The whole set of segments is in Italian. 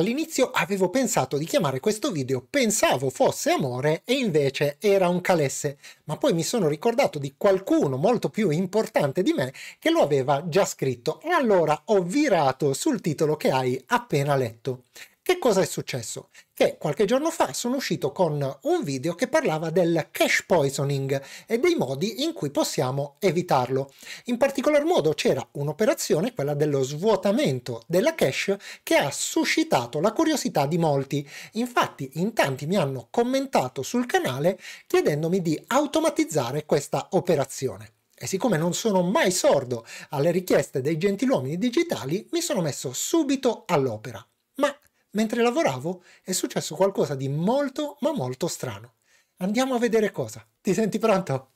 All'inizio avevo pensato di chiamare questo video Pensavo fosse amore e invece era un calesse, ma poi mi sono ricordato di qualcuno molto più importante di me che lo aveva già scritto e allora ho virato sul titolo che hai appena letto. Che cosa è successo? Che qualche giorno fa sono uscito con un video che parlava del cash poisoning e dei modi in cui possiamo evitarlo. In particolar modo c'era un'operazione, quella dello svuotamento della cash, che ha suscitato la curiosità di molti. Infatti in tanti mi hanno commentato sul canale chiedendomi di automatizzare questa operazione. E siccome non sono mai sordo alle richieste dei gentiluomini digitali, mi sono messo subito all'opera. Ma Mentre lavoravo è successo qualcosa di molto ma molto strano. Andiamo a vedere cosa. Ti senti pronto?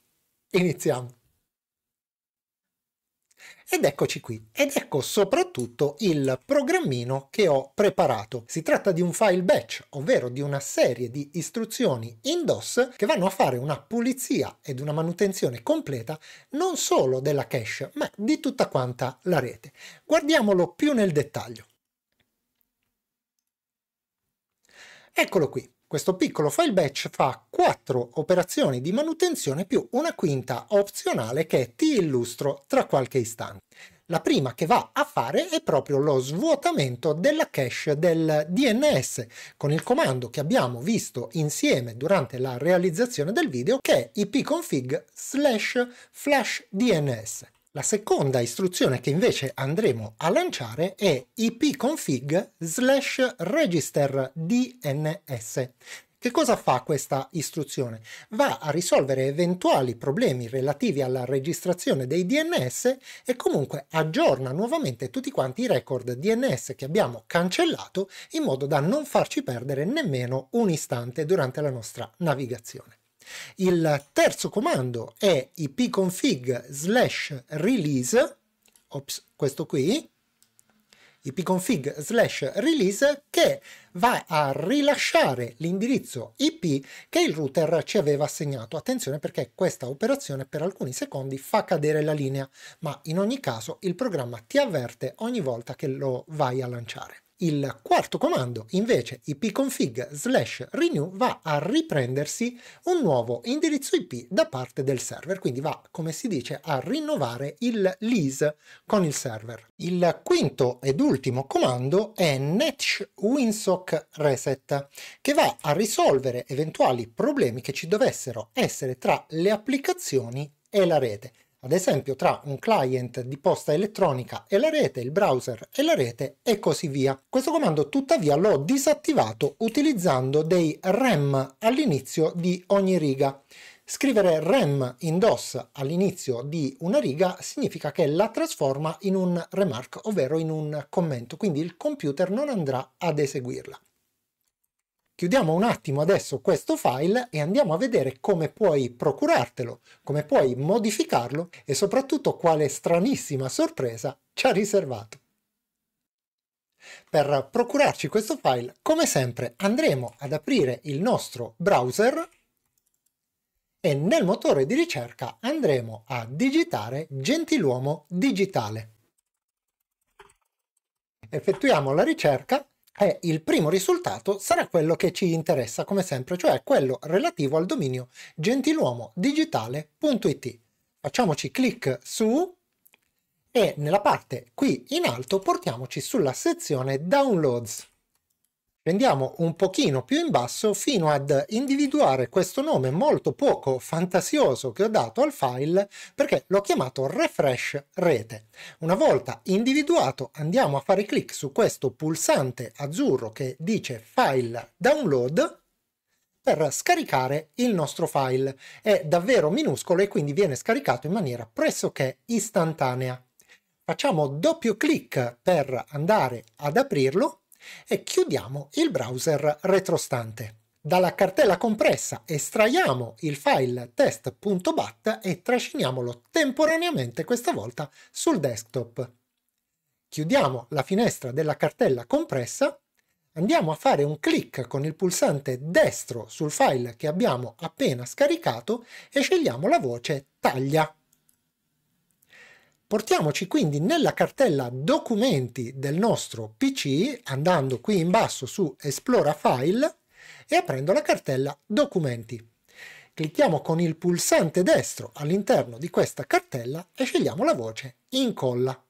Iniziamo. Ed eccoci qui, ed ecco soprattutto il programmino che ho preparato. Si tratta di un file batch, ovvero di una serie di istruzioni in DOS che vanno a fare una pulizia ed una manutenzione completa non solo della cache, ma di tutta quanta la rete. Guardiamolo più nel dettaglio. Eccolo qui. Questo piccolo file batch fa quattro operazioni di manutenzione più una quinta opzionale che ti illustro tra qualche istante. La prima che va a fare è proprio lo svuotamento della cache del DNS con il comando che abbiamo visto insieme durante la realizzazione del video che è ipconfig slash flash DNS. La seconda istruzione che invece andremo a lanciare è ipconfig slash register dns. Che cosa fa questa istruzione? Va a risolvere eventuali problemi relativi alla registrazione dei DNS e comunque aggiorna nuovamente tutti quanti i record DNS che abbiamo cancellato in modo da non farci perdere nemmeno un istante durante la nostra navigazione. Il terzo comando è ipconfig slash release, ops, questo qui, ipconfig slash release che va a rilasciare l'indirizzo IP che il router ci aveva assegnato. Attenzione perché questa operazione per alcuni secondi fa cadere la linea, ma in ogni caso il programma ti avverte ogni volta che lo vai a lanciare. Il quarto comando, invece, ipconfig slash renew, va a riprendersi un nuovo indirizzo IP da parte del server, quindi va, come si dice, a rinnovare il lease con il server. Il quinto ed ultimo comando è netsh winsock reset, che va a risolvere eventuali problemi che ci dovessero essere tra le applicazioni e la rete ad esempio tra un client di posta elettronica e la rete, il browser e la rete e così via. Questo comando tuttavia l'ho disattivato utilizzando dei rem all'inizio di ogni riga. Scrivere rem in DOS all'inizio di una riga significa che la trasforma in un remark, ovvero in un commento, quindi il computer non andrà ad eseguirla. Chiudiamo un attimo adesso questo file e andiamo a vedere come puoi procurartelo, come puoi modificarlo e soprattutto quale stranissima sorpresa ci ha riservato. Per procurarci questo file, come sempre, andremo ad aprire il nostro browser e nel motore di ricerca andremo a digitare Gentiluomo Digitale. Effettuiamo la ricerca e eh, il primo risultato sarà quello che ci interessa come sempre, cioè quello relativo al dominio gentiluomodigitale.it. Facciamoci clic su e nella parte qui in alto portiamoci sulla sezione Downloads. Andiamo un pochino più in basso fino ad individuare questo nome molto poco fantasioso che ho dato al file perché l'ho chiamato refresh rete. Una volta individuato andiamo a fare clic su questo pulsante azzurro che dice file download per scaricare il nostro file. È davvero minuscolo e quindi viene scaricato in maniera pressoché istantanea. Facciamo doppio clic per andare ad aprirlo e chiudiamo il browser retrostante. Dalla cartella compressa estraiamo il file test.bat e trasciniamolo temporaneamente questa volta sul desktop. Chiudiamo la finestra della cartella compressa, andiamo a fare un clic con il pulsante destro sul file che abbiamo appena scaricato e scegliamo la voce taglia. Portiamoci quindi nella cartella documenti del nostro PC, andando qui in basso su Esplora File e aprendo la cartella documenti. Clicchiamo con il pulsante destro all'interno di questa cartella e scegliamo la voce incolla.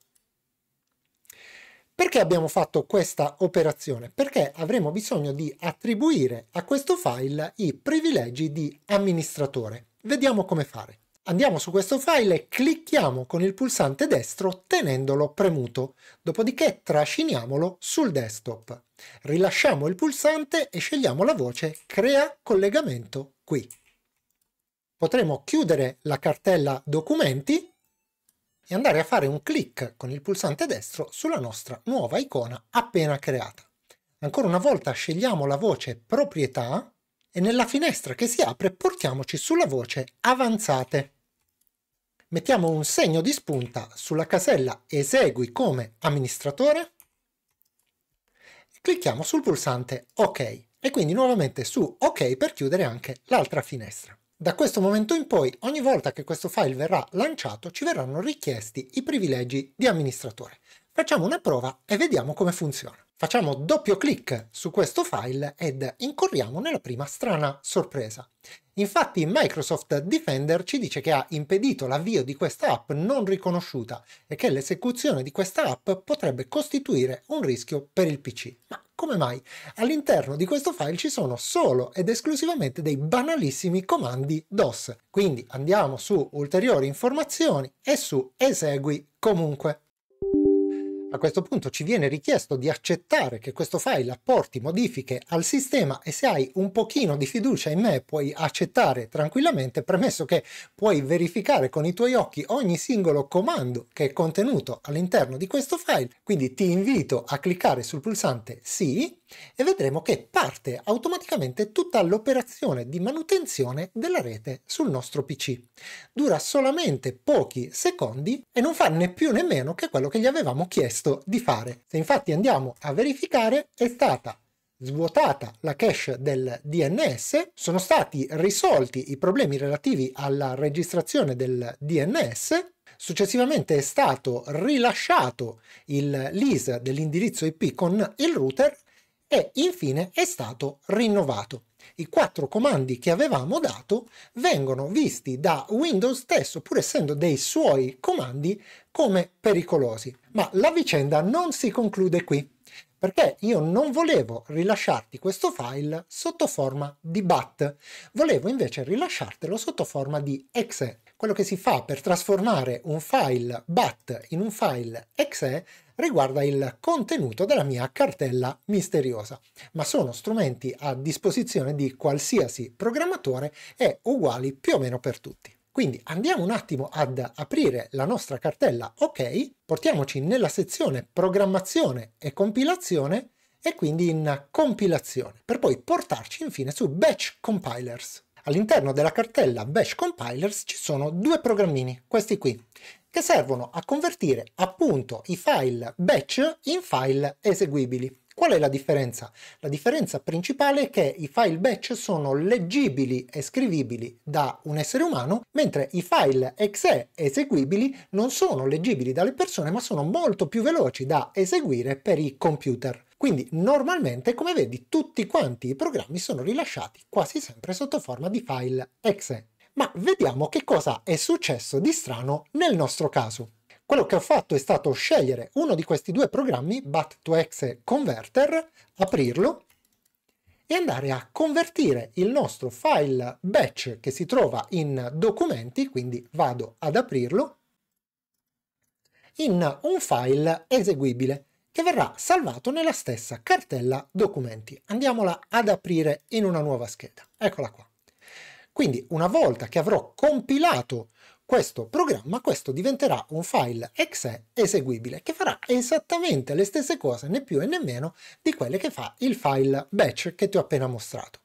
Perché abbiamo fatto questa operazione? Perché avremo bisogno di attribuire a questo file i privilegi di amministratore. Vediamo come fare. Andiamo su questo file e clicchiamo con il pulsante destro tenendolo premuto, dopodiché trasciniamolo sul desktop. Rilasciamo il pulsante e scegliamo la voce Crea collegamento qui. Potremo chiudere la cartella Documenti e andare a fare un clic con il pulsante destro sulla nostra nuova icona appena creata. Ancora una volta scegliamo la voce Proprietà e nella finestra che si apre portiamoci sulla voce Avanzate mettiamo un segno di spunta sulla casella Esegui come amministratore clicchiamo sul pulsante OK e quindi nuovamente su OK per chiudere anche l'altra finestra. Da questo momento in poi, ogni volta che questo file verrà lanciato, ci verranno richiesti i privilegi di amministratore. Facciamo una prova e vediamo come funziona. Facciamo doppio clic su questo file ed incorriamo nella prima strana sorpresa. Infatti Microsoft Defender ci dice che ha impedito l'avvio di questa app non riconosciuta e che l'esecuzione di questa app potrebbe costituire un rischio per il PC. Ma come mai? All'interno di questo file ci sono solo ed esclusivamente dei banalissimi comandi DOS. Quindi andiamo su ulteriori informazioni e su esegui comunque. A questo punto ci viene richiesto di accettare che questo file apporti modifiche al sistema e se hai un pochino di fiducia in me puoi accettare tranquillamente, premesso che puoi verificare con i tuoi occhi ogni singolo comando che è contenuto all'interno di questo file, quindi ti invito a cliccare sul pulsante sì e vedremo che parte automaticamente tutta l'operazione di manutenzione della rete sul nostro PC. Dura solamente pochi secondi e non fa né più né meno che quello che gli avevamo chiesto chiesto di fare. Se infatti andiamo a verificare è stata svuotata la cache del DNS, sono stati risolti i problemi relativi alla registrazione del DNS, successivamente è stato rilasciato il lease dell'indirizzo IP con il router e infine è stato rinnovato i quattro comandi che avevamo dato vengono visti da Windows stesso, pur essendo dei suoi comandi, come pericolosi. Ma la vicenda non si conclude qui perché io non volevo rilasciarti questo file sotto forma di BAT, volevo invece rilasciartelo sotto forma di exe. Quello che si fa per trasformare un file BAT in un file exe riguarda il contenuto della mia cartella misteriosa, ma sono strumenti a disposizione di qualsiasi programmatore e uguali più o meno per tutti. Quindi andiamo un attimo ad aprire la nostra cartella OK, portiamoci nella sezione programmazione e compilazione e quindi in compilazione, per poi portarci infine su batch compilers. All'interno della cartella batch compilers ci sono due programmini, questi qui, che servono a convertire appunto i file batch in file eseguibili. Qual è la differenza? La differenza principale è che i file batch sono leggibili e scrivibili da un essere umano, mentre i file exe eseguibili non sono leggibili dalle persone ma sono molto più veloci da eseguire per i computer. Quindi normalmente, come vedi, tutti quanti i programmi sono rilasciati quasi sempre sotto forma di file exe. Ma vediamo che cosa è successo di strano nel nostro caso. Quello che ho fatto è stato scegliere uno di questi due programmi, Bat2X Converter, aprirlo e andare a convertire il nostro file batch che si trova in documenti, quindi vado ad aprirlo, in un file eseguibile che verrà salvato nella stessa cartella documenti. Andiamola ad aprire in una nuova scheda. Eccola qua. Quindi una volta che avrò compilato questo programma, questo diventerà un file exe eseguibile che farà esattamente le stesse cose, né più e né meno, di quelle che fa il file batch che ti ho appena mostrato.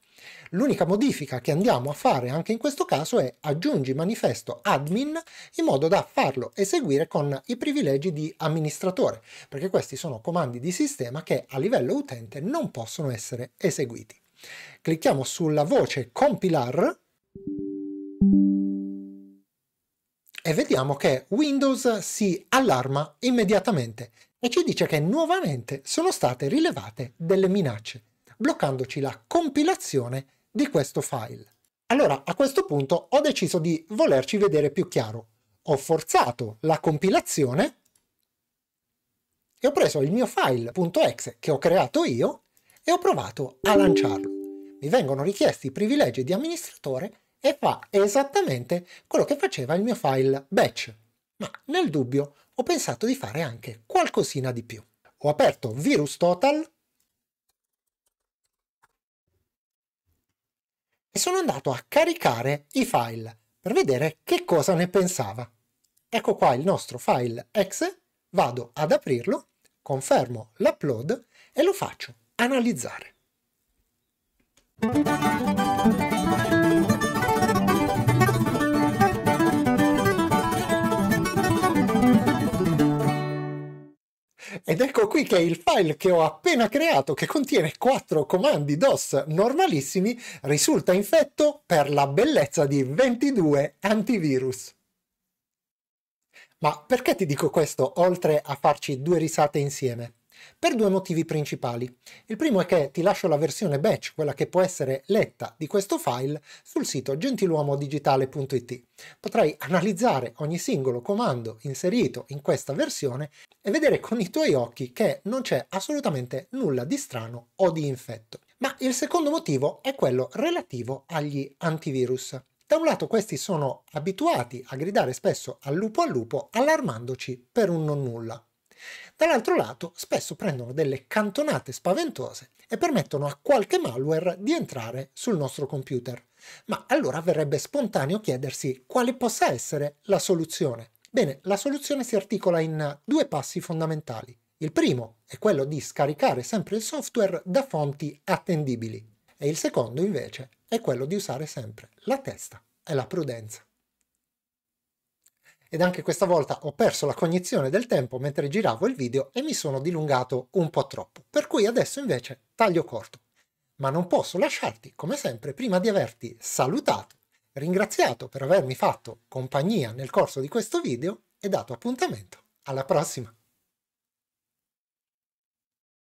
L'unica modifica che andiamo a fare anche in questo caso è aggiungi manifesto admin in modo da farlo eseguire con i privilegi di amministratore, perché questi sono comandi di sistema che a livello utente non possono essere eseguiti. Clicchiamo sulla voce compilar e vediamo che Windows si allarma immediatamente e ci dice che nuovamente sono state rilevate delle minacce, bloccandoci la compilazione di questo file. Allora, a questo punto ho deciso di volerci vedere più chiaro. Ho forzato la compilazione e ho preso il mio file.exe che ho creato io e ho provato a lanciarlo. Mi vengono richiesti i privilegi di amministratore e fa esattamente quello che faceva il mio file batch. Ma nel dubbio ho pensato di fare anche qualcosina di più. Ho aperto VirusTotal e sono andato a caricare i file per vedere che cosa ne pensava. Ecco qua il nostro file exe, vado ad aprirlo, confermo l'upload e lo faccio analizzare. Ed ecco qui che il file che ho appena creato che contiene quattro comandi DOS normalissimi risulta infetto per la bellezza di 22 antivirus. Ma perché ti dico questo oltre a farci due risate insieme? Per due motivi principali. Il primo è che ti lascio la versione batch, quella che può essere letta di questo file, sul sito gentiluomodigitale.it. Potrai analizzare ogni singolo comando inserito in questa versione e vedere con i tuoi occhi che non c'è assolutamente nulla di strano o di infetto. Ma il secondo motivo è quello relativo agli antivirus. Da un lato questi sono abituati a gridare spesso al lupo al lupo allarmandoci per un non nulla. Dall'altro lato spesso prendono delle cantonate spaventose e permettono a qualche malware di entrare sul nostro computer. Ma allora verrebbe spontaneo chiedersi quale possa essere la soluzione. Bene, la soluzione si articola in due passi fondamentali. Il primo è quello di scaricare sempre il software da fonti attendibili e il secondo invece è quello di usare sempre la testa e la prudenza. Ed anche questa volta ho perso la cognizione del tempo mentre giravo il video e mi sono dilungato un po' troppo, per cui adesso invece taglio corto. Ma non posso lasciarti, come sempre, prima di averti salutato ringraziato per avermi fatto compagnia nel corso di questo video e dato appuntamento alla prossima!